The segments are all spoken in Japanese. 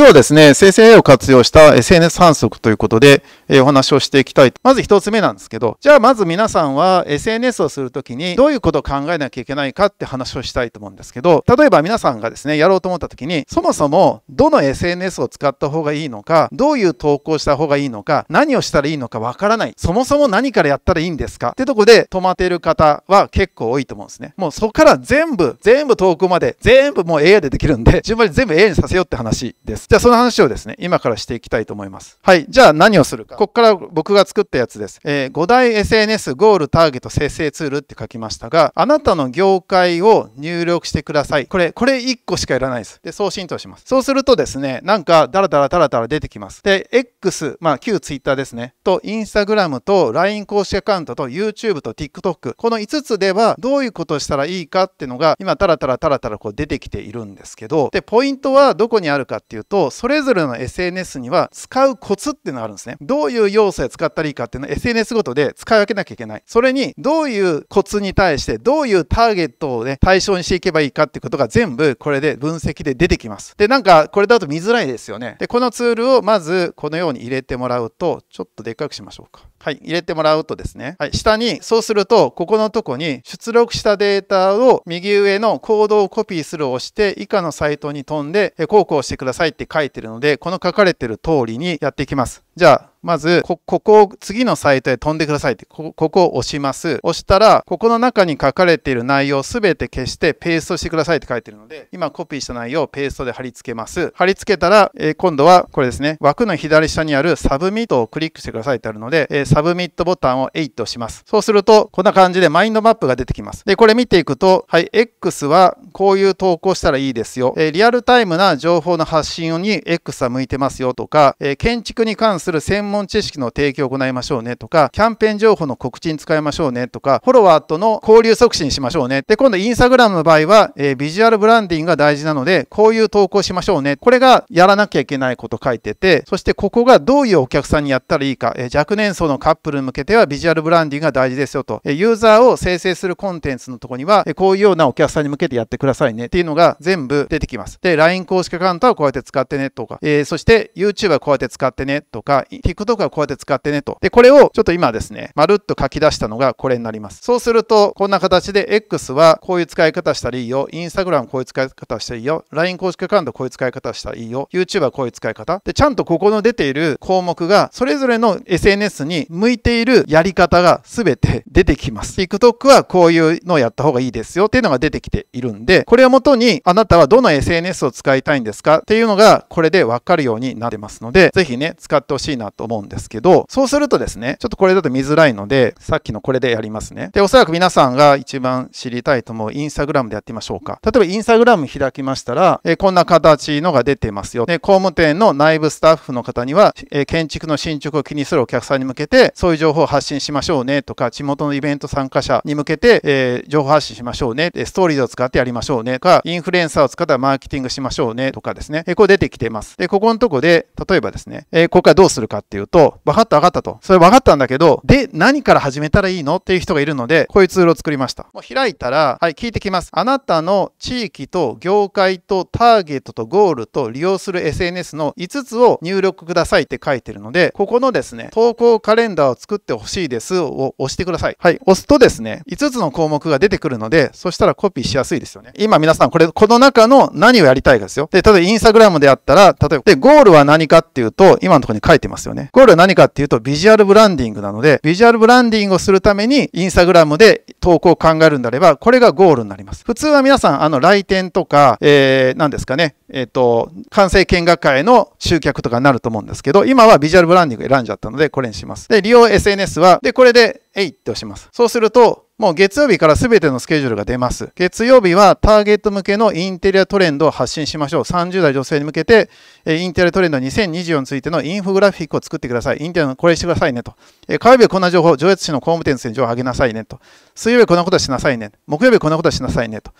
今日はですね、生成 AI を活用した SNS 反則ということで、えお話をしていきたい。と。まず一つ目なんですけど、じゃあまず皆さんは SNS をするときにどういうことを考えなきゃいけないかって話をしたいと思うんですけど、例えば皆さんがですね、やろうと思ったときに、そもそもどの SNS を使った方がいいのか、どういう投稿した方がいいのか、何をしたらいいのかわからない。そもそも何からやったらいいんですかってとこで止まっている方は結構多いと思うんですね。もうそこから全部、全部投稿まで、全部もう AI でできるんで、順番に全部 AI にさせようって話です。じゃあその話をですね、今からしていきたいと思います。はい。じゃあ何をするか。ここから僕が作ったやつです。えー、5大 SNS ゴールターゲット生成ツールって書きましたが、あなたの業界を入力してください。これ、これ1個しかいらないです。で、送信とします。そうするとですね、なんかダラダラダラダラ出てきます。で、X、まあ旧 Twitter ですね、と Instagram と LINE 公式アカウントと YouTube と TikTok。この5つではどういうことをしたらいいかっていうのが、今タラタラタラタラこう出てきているんですけど、で、ポイントはどこにあるかっていうと、それぞれの SNS には使うコツっていうのがあるんですね。どういう要素で使ったらいいかっていうのを SNS ごとで使い分けなきゃいけない。それにどういうコツに対してどういうターゲットをね対象にしていけばいいかってことが全部これで分析で出てきます。で、なんかこれだと見づらいですよね。で、このツールをまずこのように入れてもらうとちょっとでっかくしましょうか。はい、入れてもらうとですね、はい、下に、そうすると、ここのとこに出力したデータを右上のコードをコピーするを押して、以下のサイトに飛んで、こうこうしてくださいって書いてるので、この書かれてる通りにやっていきます。じゃあ、まずこ、ここを次のサイトへ飛んでくださいって、ここを押します。押したら、ここの中に書かれている内容をすべて消してペーストしてくださいって書いてるので、今コピーした内容をペーストで貼り付けます。貼り付けたら、えー、今度はこれですね、枠の左下にあるサブミットをクリックしてくださいってあるので、えー、サブミットボタンを8と押します。そうすると、こんな感じでマインドマップが出てきます。で、これ見ていくと、はい、X はこういう投稿したらいいですよ。えー、リアルタイムな情報の発信に X は向いてますよとか、え建築に関する専門専門知識の提供を行いましょうねとか、キャンペーン情報の告知に使いましょうねとか、フォロワーとの交流促進しましょうね。で、今度インスタグラムの場合は、えー、ビジュアルブランディングが大事なので、こういう投稿しましょうね。これがやらなきゃいけないこと書いてて、そしてここがどういうお客さんにやったらいいか、えー、若年層のカップルに向けてはビジュアルブランディングが大事ですよと、えー、ユーザーを生成するコンテンツのとこには、えこういうようなお客さんに向けてやってくださいねっていうのが全部出てきます。で、LINE 公式アカウントはこうやって使ってねとか、えそして YouTube はこうやって使ってねとか、ことからこうやって使ってねと。で、これをちょっと今ですね、まるっと書き出したのがこれになります。そうすると、こんな形で X はこういう使い方したらいいよ。Instagram こういう使い方したらいいよ。LINE 公式アカウントこういう使い方したらいいよ。YouTube はこういう使い方。で、ちゃんとここの出ている項目が、それぞれの SNS に向いているやり方が全て出てきます。TikTok はこういうのをやった方がいいですよっていうのが出てきているんで、これをもとにあなたはどの SNS を使いたいんですかっていうのがこれでわかるようになってますので、ぜひね、使ってほしいなと思います。思うんですけど、そうするとですね、ちょっとこれだと見づらいので、さっきのこれでやりますね。で、おそらく皆さんが一番知りたいと思うインスタグラムでやってみましょうか。例えばインスタグラム開きましたら、えこんな形のが出てますよ。で、工務店の内部スタッフの方には、え建築の進捗を気にするお客さんに向けて、そういう情報を発信しましょうねとか、地元のイベント参加者に向けて、え情報発信しましょうね、ストーリーズを使ってやりましょうねとか、インフルエンサーを使ったらマーケティングしましょうねとかですね、えこう出てきてます。で、ここのとこで、例えばですね、えここからどうするかっていう言うと、分かった分かったと。それ分かったんだけど、で、何から始めたらいいのっていう人がいるので、こういうツールを作りました。もう開いたら、はい、聞いてきます。あなたの地域と業界とターゲットとゴールと利用する SNS の5つを入力くださいって書いてるので、ここのですね、投稿カレンダーを作ってほしいですを押してください。はい、押すとですね、5つの項目が出てくるので、そしたらコピーしやすいですよね。今皆さん、これ、この中の何をやりたいかですよ。で、例えばインスタグラムであったら、例えば、で、ゴールは何かっていうと、今のところに書いてますよね。ゴールは何かっていうと、ビジュアルブランディングなので、ビジュアルブランディングをするために、インスタグラムで投稿を考えるんであれば、これがゴールになります。普通は皆さん、あの、来店とか、えー、何ですかね、えっ、ー、と、完成見学会の集客とかになると思うんですけど、今はビジュアルブランディング選んじゃったので、これにします。で、利用 SNS は、で、これで、えいって押します。そうすると、もう月曜日から全てのスケジュールが出ます。月曜日はターゲット向けのインテリアトレンドを発信しましょう。30代女性に向けて、インテリアトレンド2024についてのインフグラフィックを作ってください。インテリアのこれしてくださいねと。火曜日はこんな情報、上越市の工務店に情報を上げなさいねと。水曜日こんなことしなさいね。木曜日こんなことしなさいねと。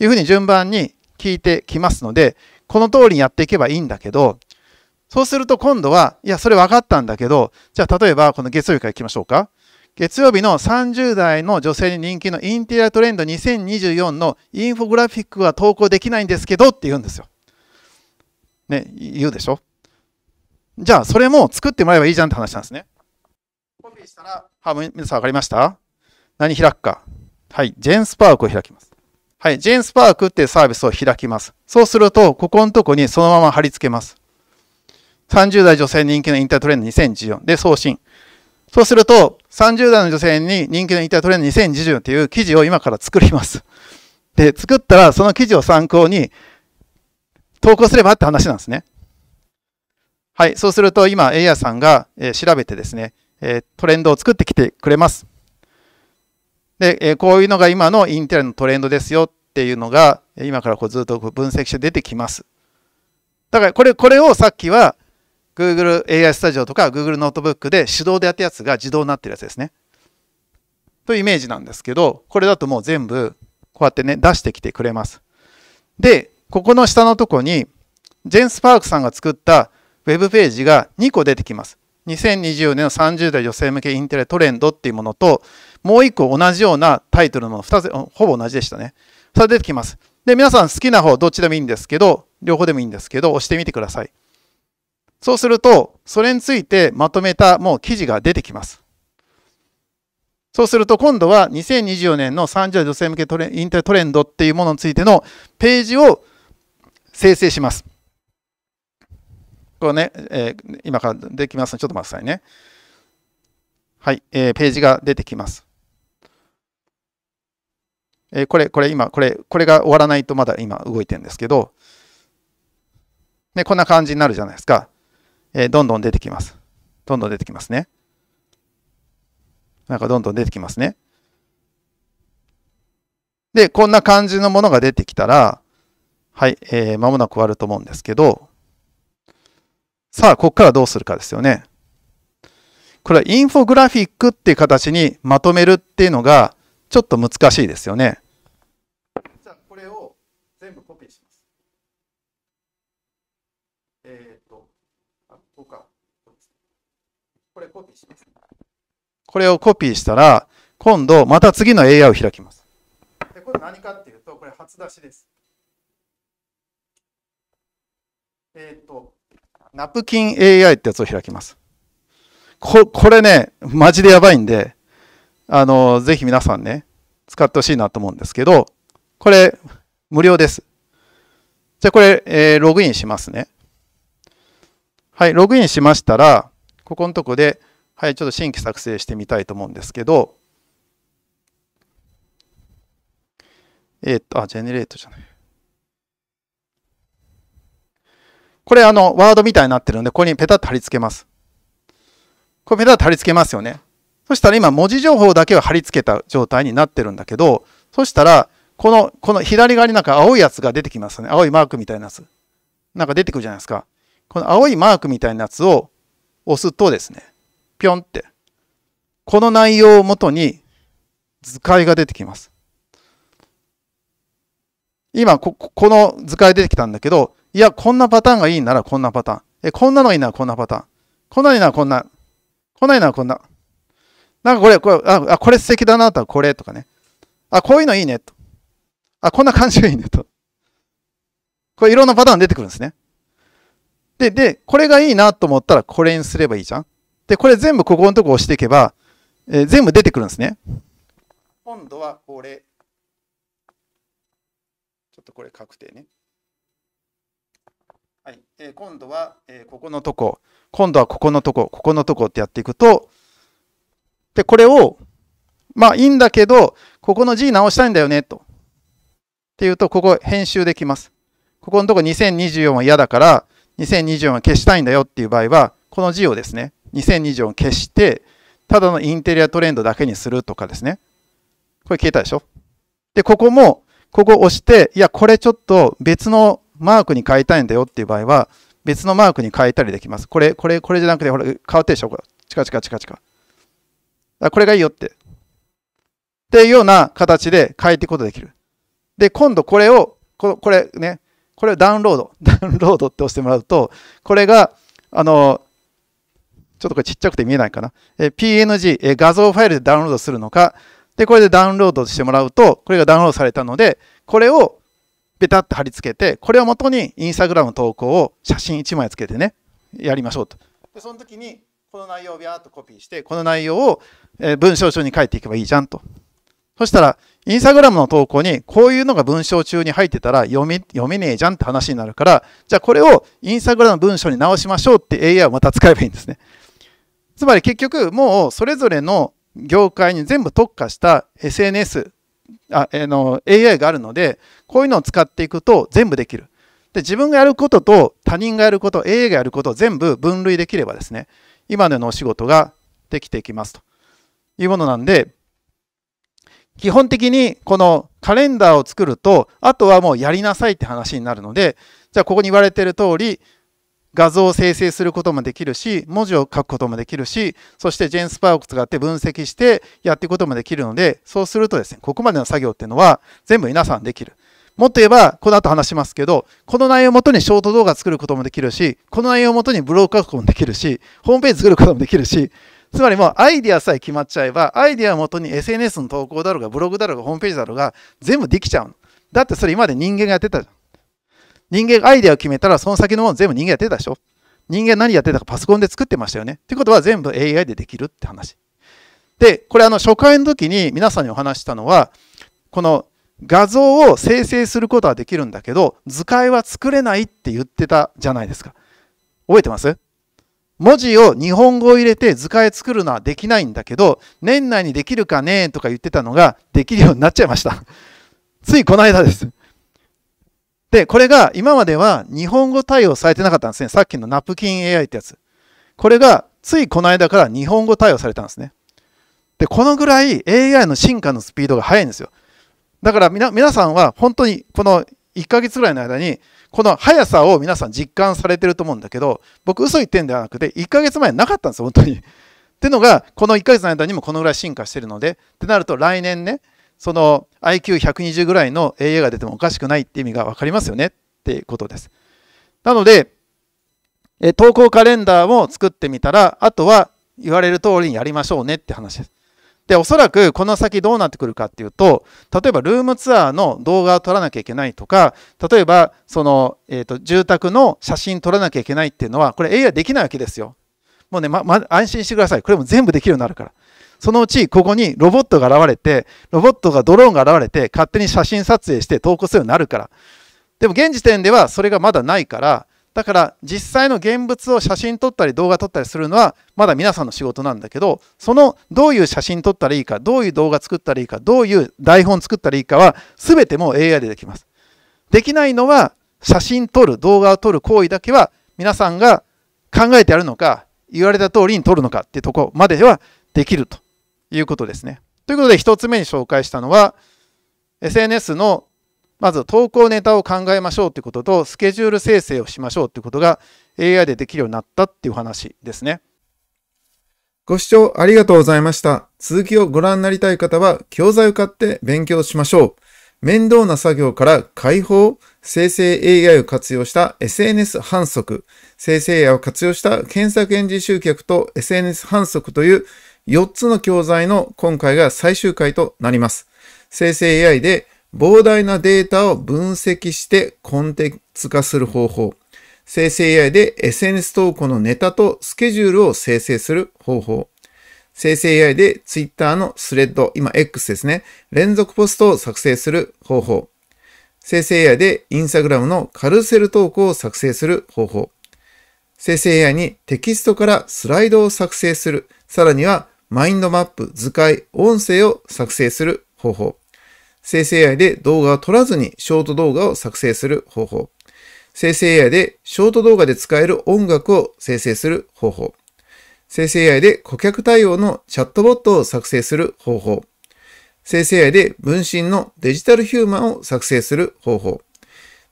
いうふうに順番に聞いてきますので、この通りにやっていけばいいんだけど、そうすると今度は、いや、それ分かったんだけど、じゃあ例えばこの月曜日から行きましょうか。月曜日の30代の女性に人気のインテリアトレンド2024のインフォグラフィックは投稿できないんですけどって言うんですよ。ね、言うでしょじゃあそれも作ってもらえばいいじゃんって話なんですね。コピーしたら、は皆さん分かりました何開くか。はい、ジェンスパークを開きます。はい、ジェンスパークっていうサービスを開きます。そうすると、ここのとこにそのまま貼り付けます。30代女性人気のインタートレンド2014で送信。そうすると、30代の女性に人気のインタートレンド2024っていう記事を今から作ります。で、作ったらその記事を参考に投稿すればって話なんですね。はい、そうすると今、エイヤさんが、え調べてですね、えトレンドを作ってきてくれます。で、えこういうのが今のインテリアのトレンドですよっていうのが、今からこうずっと分析して出てきます。だからこれ、これをさっきは Google AI スタジオとか Google ノートブックで手動でやったやつが自動になってるやつですね。というイメージなんですけど、これだともう全部こうやってね、出してきてくれます。で、ここの下のとこに、ジェンス・パークさんが作った web ページが2個出てきます。2024年の30代女性向けインテリトレンドっていうものと、もう一個同じようなタイトルの2つ、ほぼ同じでしたね。それ出てきます。で、皆さん好きな方、どっちでもいいんですけど、両方でもいいんですけど、押してみてください。そうすると、それについてまとめたもう記事が出てきます。そうすると、今度は2024年の30代女性向けトレインテリトレンドっていうものについてのページを生成します。これね、えー、今からできますので、ちょっと待ってくださいね。はい、えー、ページが出てきます。えー、これ、これ今、これ、これが終わらないとまだ今動いてるんですけど、で、こんな感じになるじゃないですか。えー、どんどん出てきます。どんどん出てきますね。なんかどんどん出てきますね。で、こんな感じのものが出てきたら、はい、えー、間もなく終わると思うんですけど、さあ、ここからどうするかですよね。これはインフォグラフィックっていう形にまとめるっていうのが、ちょっと難しいですよね。じゃあ、これを全部コピーします。えっ、と、あ、ここか。これコピーします。これをコピーしたら、今度、また次の AI を開きます。で、これ何かっていうと、これ初出しです。えっ、と、ナプキン AI ってやつを開きます。ここれね、マジでやばいんで、あの、ぜひ皆さんね、使ってほしいなと思うんですけど、これ、無料です。じゃあこれ、えー、ログインしますね。はい、ログインしましたら、ここのとこで、はい、ちょっと新規作成してみたいと思うんですけど、えー、っと、あ、ジェネレートじゃない。これあの、ワードみたいになってるんで、ここにペタッと貼り付けます。これペタッと貼り付けますよね。そしたら今、文字情報だけは貼り付けた状態になってるんだけど、そしたら、この、この左側になんか青いやつが出てきますよね。青いマークみたいなやつ。なんか出てくるじゃないですか。この青いマークみたいなやつを押すとですね、ぴょんって、この内容をもとに図解が出てきます。今こ、この図解出てきたんだけど、いや、こんなパターンがいいならこんなパターン。え、こんなのがいいならこんなパターン。こないならこんな。こないならこんな。なんかこれ、これ、あ、これ素敵だなとはこれとかね。あ、こういうのいいねと。あ、こんな感じがいいねと。これいろんなパターン出てくるんですね。で、で、これがいいなと思ったらこれにすればいいじゃん。で、これ全部ここのとこ押していけば、えー、全部出てくるんですね。今度はこれ。ちょっとこれ確定ね。はい、えー、今度は、えー、ここのとこ、今度はここのとこ、ここのとこってやっていくと、で、これを、まあいいんだけど、ここの G 直したいんだよね、と。っていうと、ここ編集できます。ここのとこ2024は嫌だから、2024は消したいんだよっていう場合は、この G をですね、2024を消して、ただのインテリアトレンドだけにするとかですね。これ消えたでしょで、ここも、ここ押して、いや、これちょっと別のマークに変えたいんだよっていう場合は、別のマークに変えたりできます。これ、これ、これじゃなくて、ほら、変わってるでしょこれ。チカチカチカチカ。あこれがいいよって。っていうような形で変えていくことができる。で、今度これを、ここれね、これをダウンロード。ダウンロードって押してもらうと、これが、あの、ちょっとこれちっちゃくて見えないかな。え PNG、え画像ファイルでダウンロードするのか、で、これでダウンロードしてもらうと、これがダウンロードされたので、これをペタッと貼り付けて、これを元にインスタグラム投稿を写真1枚つけてね、やりましょうと。で、その時に、この内容をビャーッとコピーして、この内容を文章中に書いていけばいいじゃんと。そしたら、インスタグラムの投稿に、こういうのが文章中に入ってたら読み、読めねえじゃんって話になるから、じゃあこれをインスタグラムの文章に直しましょうって AI をまた使えばいいんですね。つまり結局、もうそれぞれの業界に全部特化した SNS、あ、えの AI があるので、こういうのを使っていくと全部できる。で、自分がやることと他人がやること、AA がやることを全部分類できればですね、今のようなお仕事ができていきますというものなんで、基本的にこのカレンダーを作ると、あとはもうやりなさいって話になるので、じゃあここに言われている通り、画像を生成することもできるし、文字を書くこともできるし、そしてジェンスパーを使って分析してやっていくこともできるので、そうするとですね、ここまでの作業っていうのは全部皆さんできる。もっと言えば、この後話しますけど、この内容をもとにショート動画作ることもできるし、この内容をもとにブログ書くこともできるし、ホームページ作ることもできるし、つまりもうアイディアさえ決まっちゃえば、アイディアをもとに SNS の投稿だろうが、ブログだろうが、ホームページだろうが、全部できちゃうだってそれ今まで人間がやってたじゃん。人間がアイディアを決めたら、その先のもの全部人間やってたでしょ。人間何やってたかパソコンで作ってましたよね。ってことは全部 AI でできるって話。で、これあの初回の時に皆さんにお話したのは、この画像を生成することはできるんだけど図解は作れないって言ってたじゃないですか覚えてます文字を日本語を入れて図解作るのはできないんだけど年内にできるかねとか言ってたのができるようになっちゃいました ついこの間ですでこれが今までは日本語対応されてなかったんですねさっきのナプキン AI ってやつこれがついこの間から日本語対応されたんですねでこのぐらい AI の進化のスピードが速いんですよだから皆さんは本当にこの1ヶ月ぐらいの間にこの速さを皆さん実感されてると思うんだけど僕嘘言ってんではなくて1ヶ月前なかったんですよ本当に。ってのがこの1ヶ月の間にもこのぐらい進化してるのでってなると来年ねその IQ120 ぐらいの AI が出てもおかしくないって意味が分かりますよねっていうことです。なのでえ投稿カレンダーも作ってみたらあとは言われる通りにやりましょうねって話です。で、おそらくこの先どうなってくるかっていうと、例えばルームツアーの動画を撮らなきゃいけないとか、例えばその、えーと、住宅の写真撮らなきゃいけないっていうのは、これ AI できないわけですよ。もうね、ま、ま、安心してください。これも全部できるようになるから。そのうちここにロボットが現れて、ロボットがドローンが現れて、勝手に写真撮影して投稿するようになるから。でも現時点ではそれがまだないから、だから実際の現物を写真撮ったり動画撮ったりするのはまだ皆さんの仕事なんだけどそのどういう写真撮ったらいいかどういう動画作ったらいいかどういう台本作ったらいいかは全てもう AI でできますできないのは写真撮る動画を撮る行為だけは皆さんが考えてやるのか言われた通りに撮るのかっていうとこまではできるということですねということで1つ目に紹介したのは SNS のまず投稿ネタを考えましょうということと、スケジュール生成をしましょうということが AI でできるようになったっていう話ですね。ご視聴ありがとうございました。続きをご覧になりたい方は、教材を買って勉強しましょう。面倒な作業から解放、生成 AI を活用した SNS 反則、生成 AI を活用した検索エンジン集客と SNS 反則という4つの教材の今回が最終回となります。生成 AI で膨大なデータを分析してコンテンツ化する方法。生成 AI で SNS 投稿のネタとスケジュールを生成する方法。生成 AI で Twitter のスレッド、今 X ですね。連続ポストを作成する方法。生成 AI で Instagram のカルセル投稿を作成する方法。生成 AI にテキストからスライドを作成する。さらにはマインドマップ、図解、音声を作成する方法。生成 AI で動画を撮らずにショート動画を作成する方法。生成 AI でショート動画で使える音楽を生成する方法。生成 AI で顧客対応のチャットボットを作成する方法。生成 AI で分身のデジタルヒューマンを作成する方法。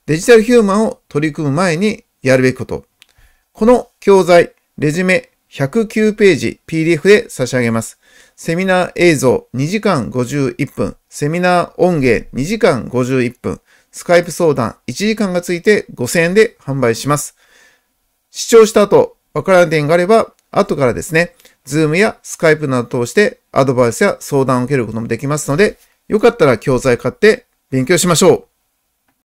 デジタルヒューマンを取り組む前にやるべきこと。この教材、レジュメ、109ページ PDF で差し上げます。セミナー映像2時間51分、セミナー音源2時間51分、スカイプ相談1時間がついて5000円で販売します。視聴した後、わからない点があれば、後からですね、ズームやスカイプなどを通してアドバイスや相談を受けることもできますので、よかったら教材買って勉強しましょう。